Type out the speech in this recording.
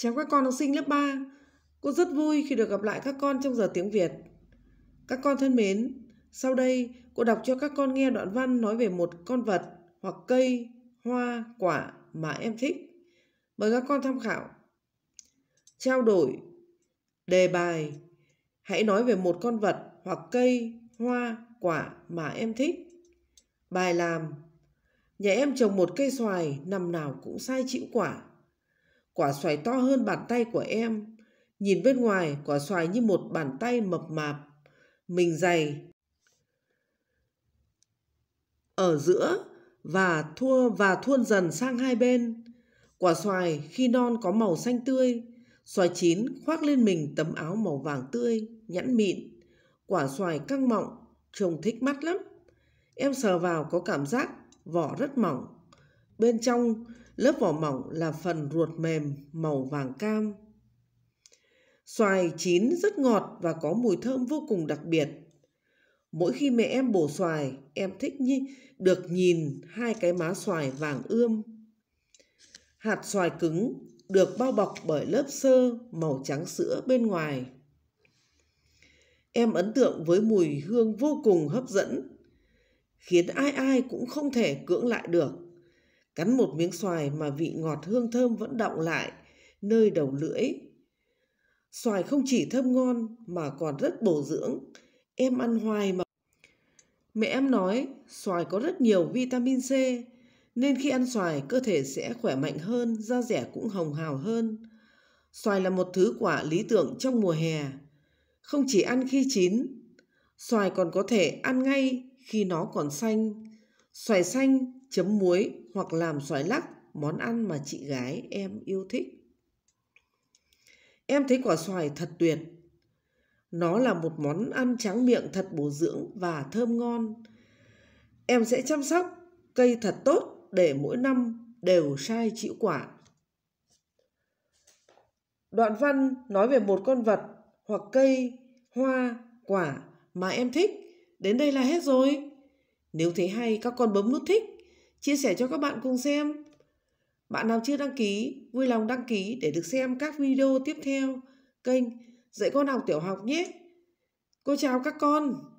Chào các con học sinh lớp 3. Cô rất vui khi được gặp lại các con trong giờ tiếng Việt. Các con thân mến, sau đây cô đọc cho các con nghe đoạn văn nói về một con vật hoặc cây, hoa, quả mà em thích. Mời các con tham khảo. Trao đổi Đề bài Hãy nói về một con vật hoặc cây, hoa, quả mà em thích. Bài làm Nhà em trồng một cây xoài, nằm nào cũng sai chịu quả quả xoài to hơn bàn tay của em. Nhìn bên ngoài, quả xoài như một bàn tay mập mạp, mình dày. Ở giữa và thua và thuôn dần sang hai bên. Quả xoài khi non có màu xanh tươi, xoài chín khoác lên mình tấm áo màu vàng tươi, nhẵn mịn. Quả xoài căng mọng, trông thích mắt lắm. Em sờ vào có cảm giác vỏ rất mỏng, Bên trong lớp vỏ mỏng là phần ruột mềm màu vàng cam. Xoài chín rất ngọt và có mùi thơm vô cùng đặc biệt. Mỗi khi mẹ em bổ xoài, em thích nhi được nhìn hai cái má xoài vàng ươm. Hạt xoài cứng được bao bọc bởi lớp sơ màu trắng sữa bên ngoài. Em ấn tượng với mùi hương vô cùng hấp dẫn, khiến ai ai cũng không thể cưỡng lại được. Cắn một miếng xoài mà vị ngọt hương thơm vẫn đọng lại nơi đầu lưỡi. Xoài không chỉ thơm ngon mà còn rất bổ dưỡng. Em ăn hoài mà. Mẹ em nói xoài có rất nhiều vitamin C nên khi ăn xoài cơ thể sẽ khỏe mạnh hơn, da rẻ cũng hồng hào hơn. Xoài là một thứ quả lý tưởng trong mùa hè. Không chỉ ăn khi chín, xoài còn có thể ăn ngay khi nó còn xanh Xoài xanh chấm muối hoặc làm xoài lắc, món ăn mà chị gái em yêu thích. Em thấy quả xoài thật tuyệt. Nó là một món ăn tráng miệng thật bổ dưỡng và thơm ngon. Em sẽ chăm sóc cây thật tốt để mỗi năm đều sai chịu quả. Đoạn văn nói về một con vật hoặc cây, hoa, quả mà em thích. Đến đây là hết rồi. Nếu thấy hay, các con bấm nút thích, chia sẻ cho các bạn cùng xem. Bạn nào chưa đăng ký, vui lòng đăng ký để được xem các video tiếp theo kênh Dạy Con Học Tiểu Học nhé. Cô chào các con!